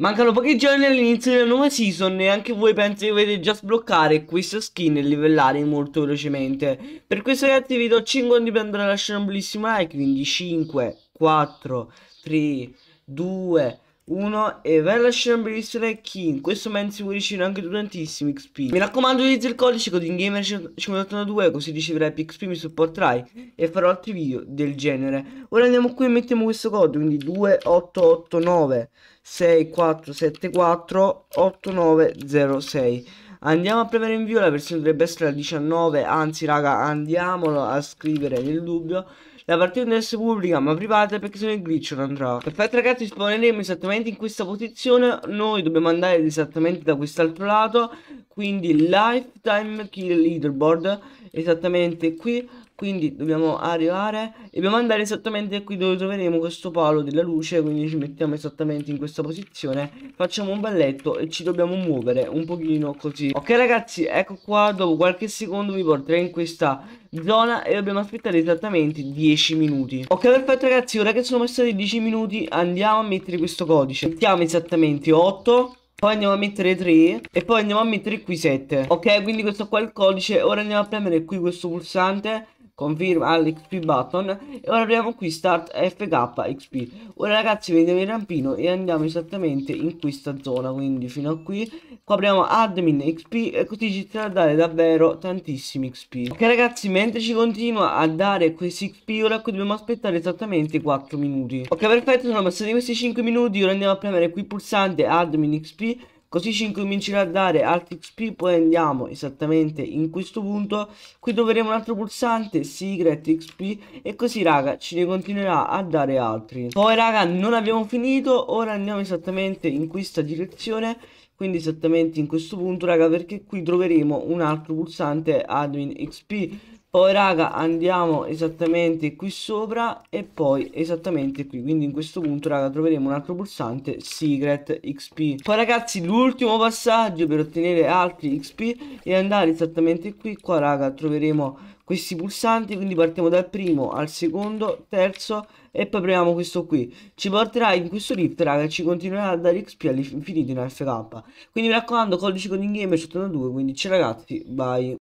Mancano pochi giorni all'inizio della nuova season e anche voi penso che dovete già sbloccare questa skin e livellare molto velocemente. Per questo ragazzi vi do 5 secondi per andare a lasciare un bellissimo like, quindi 5, 4, 3, 2, 1 e vai a lasciare un bellissimo like in questo momento si può ricevere anche tu tantissimi XP mi raccomando utilizza il codice CodingGamer582 così riceverai più XP mi supporterai e farò altri video del genere ora andiamo qui e mettiamo questo codice quindi 2889 6474 8906 Andiamo a premere invio, la versione dovrebbe essere la 19, anzi raga andiamolo a scrivere nel dubbio. La partita deve essere pubblica ma privata perché se no il glitch non andrà. Perfetto ragazzi, spawneremo esattamente in questa posizione, noi dobbiamo andare esattamente da quest'altro lato, quindi lifetime kill leaderboard esattamente qui quindi dobbiamo arrivare e dobbiamo andare esattamente qui dove troveremo questo palo della luce quindi ci mettiamo esattamente in questa posizione facciamo un balletto e ci dobbiamo muovere un pochino così ok ragazzi ecco qua dopo qualche secondo vi porterò in questa zona e dobbiamo aspettare esattamente 10 minuti ok perfetto ragazzi ora che sono passati 10 minuti andiamo a mettere questo codice mettiamo esattamente 8 poi andiamo a mettere 3 e poi andiamo a mettere qui 7. Ok, quindi questo qua è il codice. Ora andiamo a premere qui questo pulsante conferma all'XP ah, button e ora apriamo qui start FK XP. Ora ragazzi vediamo il rampino e andiamo esattamente in questa zona, quindi fino a qui Qua apriamo admin XP e così ci sta a dare davvero tantissimi XP. Ok ragazzi, mentre ci continua a dare questi XP, ora qui dobbiamo aspettare esattamente 4 minuti. Ok perfetto, sono passati questi 5 minuti, ora andiamo a premere qui il pulsante admin XP. Così ci incomincerà a dare altri XP, poi andiamo esattamente in questo punto. Qui troveremo un altro pulsante, Secret XP, e così raga ci ne continuerà a dare altri. Poi raga non abbiamo finito, ora andiamo esattamente in questa direzione quindi esattamente in questo punto raga perché qui troveremo un altro pulsante admin xp poi raga andiamo esattamente qui sopra e poi esattamente qui quindi in questo punto raga troveremo un altro pulsante secret xp poi ragazzi l'ultimo passaggio per ottenere altri xp è andare esattamente qui qua raga troveremo questi pulsanti quindi partiamo dal primo al secondo terzo e poi proviamo questo qui ci porterà in questo lift raga e ci continuerà a dare xp all'infinito in fk quindi mi raccomando codice con in game 82 quindi ciao ragazzi bye